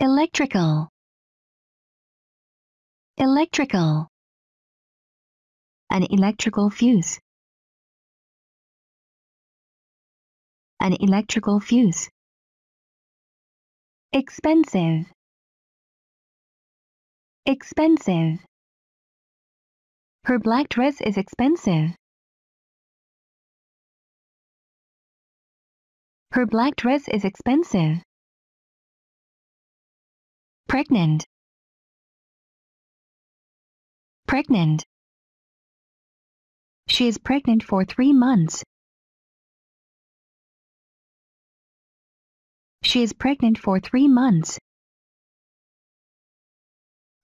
electrical electrical an electrical fuse an electrical fuse expensive expensive her black dress is expensive her black dress is expensive pregnant pregnant she is pregnant for three months she is pregnant for three months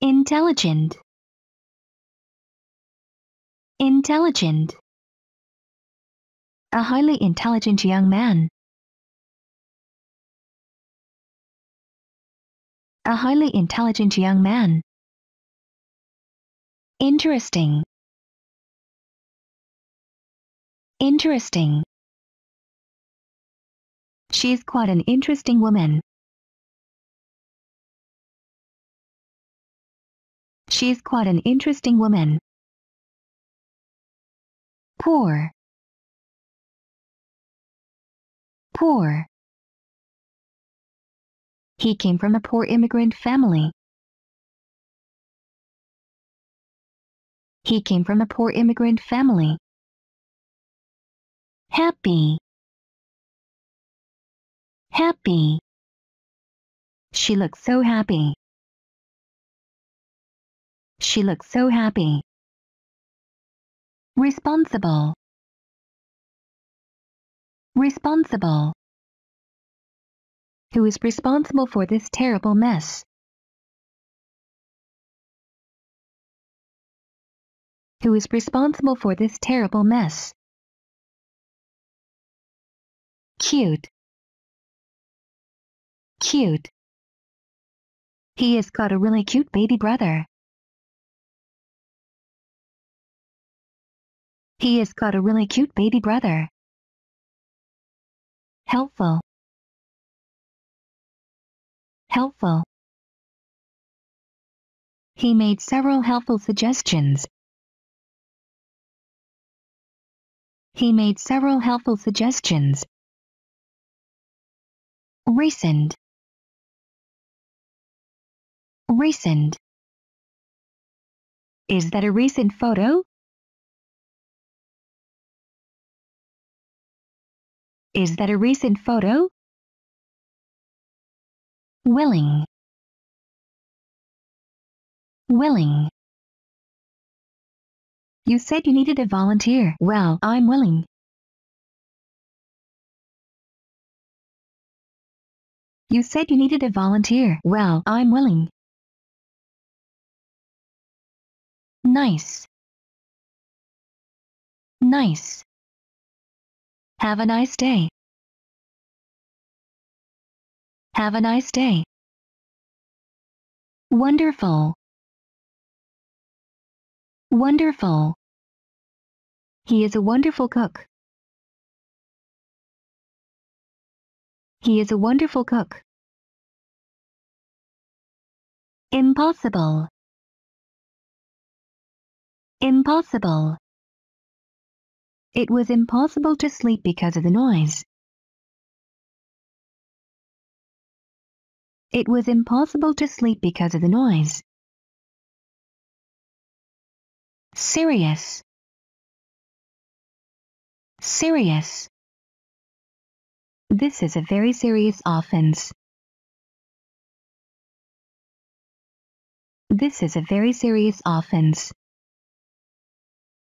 intelligent intelligent a highly intelligent young man a highly intelligent young man. Interesting. Interesting. She's quite an interesting woman. She's quite an interesting woman. Poor. Poor. He came from a poor immigrant family. He came from a poor immigrant family. Happy. Happy. She looked so happy. She looked so happy. Responsible. Responsible who is responsible for this terrible mess. Who is responsible for this terrible mess? Cute. Cute. He has got a really cute baby brother. He has got a really cute baby brother. Helpful helpful. He made several helpful suggestions. He made several helpful suggestions. Recent. Recent. Is that a recent photo? Is that a recent photo? willing willing you said you needed a volunteer. Well, I'm willing. You said you needed a volunteer. Well, I'm willing. Nice. Nice. Have a nice day. Have a nice day. Wonderful. Wonderful. He is a wonderful cook. He is a wonderful cook. Impossible. Impossible. It was impossible to sleep because of the noise. It was impossible to sleep because of the noise. Serious. Serious. This is a very serious offense. This is a very serious offense.